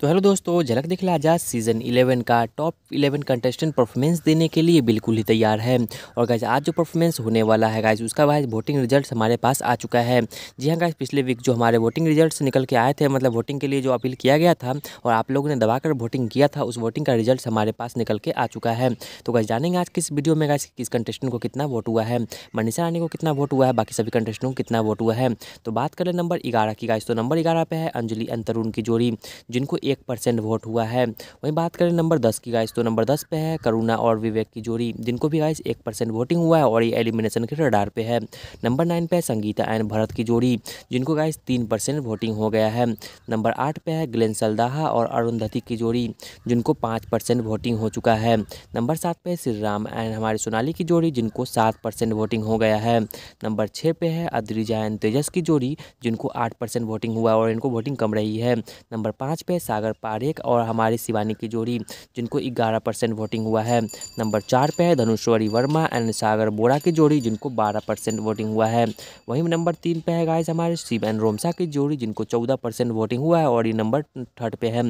तो हेलो दोस्तों झलक दिखला आजाद सीज़न 11 का टॉप 11 कंटेस्टेंट परफॉर्मेंस देने के लिए बिल्कुल ही तैयार है और गाइज आज जो परफॉर्मेंस होने वाला है गाइज उसका वाइज वोटिंग रिजल्ट हमारे पास आ चुका है जी हाँ गाइज पिछले वीक जो हमारे वोटिंग रिजल्ट निकल के आए थे मतलब वोटिंग के लिए जो अपील किया गया था और आप लोगों ने दबाकर वोटिंग किया था उस वोटिंग का रिजल्ट हमारे पास निकल के आ चुका है तो गाइज जानेंगे आज किस वीडियो में गाइज किस कंटेस्टेंट को कितना वोट हुआ है मनीषा रानी को कितना वोट हुआ है बाकी सभी कंटेस्टेंट को कितना वोट हुआ है तो बात करें नंबर ग्यारह की गाइज तो नंबर ग्यारह पे है अंजलि अंतरुण की जोड़ी जिनको एक परसेंट वोट हुआ है वहीं बात करें नंबर दस की गाइस तो नंबर दस पे है करुणा और विवेक की जोड़ी जिनको भी गाइस एक परसेंट वोटिंग हुआ है और ये एलिमिनेशन के रडार पे है नंबर नाइन पे है संगीता एंड भरत की जोड़ी जिनको गाइस तीन परसेंट वोटिंग हो गया है नंबर आठ पे है ग्लेन सलदाहा और अरुंधति की जोड़ी जिनको पाँच परसेंट वोटिंग हो चुका है नंबर सात पे है श्रीराम एंड हमारी सोनाली की जोड़ी जिनको सात परसेंट वोटिंग हो गया है नंबर छः पे है अद्रिजा एंड तेजस की जोड़ी जिनको आठ परसेंट वोटिंग हुआ और इनको वोटिंग कम रही है नंबर पाँच पे है सागर पारेख और हमारी शिवानी की जोड़ी जिनको ग्यारह परसेंट वोटिंग हुआ है नंबर चार पे है धनुष्वरी वर्मा एंड सागर बोरा की जोड़ी जिनको बारह परसेंट वोटिंग हुआ है वहीं नंबर तीन पे है गाइस हमारे शिव एंड रोमसा की जोड़ी जिनको चौदह परसेंट वोटिंग हुआ है और ये नंबर थर्ड पे है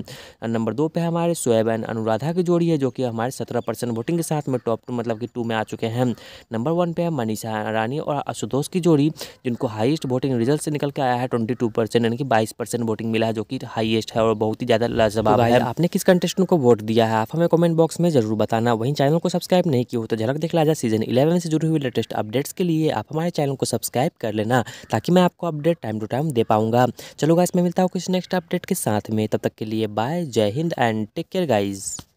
नंबर दो पे हमारे सोएब एंड अनुराधा की जोड़ी है जो कि हमारे सत्रह परसेंट वोटिंग के साथ में टॉप टू मतलब कि टू में आ चुके हैं नंबर वन पे है मनीषा रानी और आशुतोष की जोड़ी जिनको हाइस्ट वोटिंग रिजल्ट से निकल के आया है ट्वेंटी टू परसेंट यानी कि बाईस परसेंट वोटिंग मिला है जो कि हाइएस्ट है और बहुत ही ज़्यादा ज़्यादा लाजवाब तो है आपने किस कंटेस्टेंट को वोट दिया है आप हमें कमेंट बॉक्स में जरूर बताना वहीं चैनल को सब्सक्राइब नहीं किया हो तो झलक देख जाए सीजन इलेवन से जुड़ी हुई लेटेस्ट अपडेट्स के लिए आप हमारे चैनल को सब्सक्राइब कर लेना ताकि मैं आपको अपडेट टाइम टू टाइम दे पाऊंगा चलो गाइस मैं मिलता हूँ किसी नेक्स्ट अपडेट के साथ में तब तक के लिए bye Jai Hind and take care guys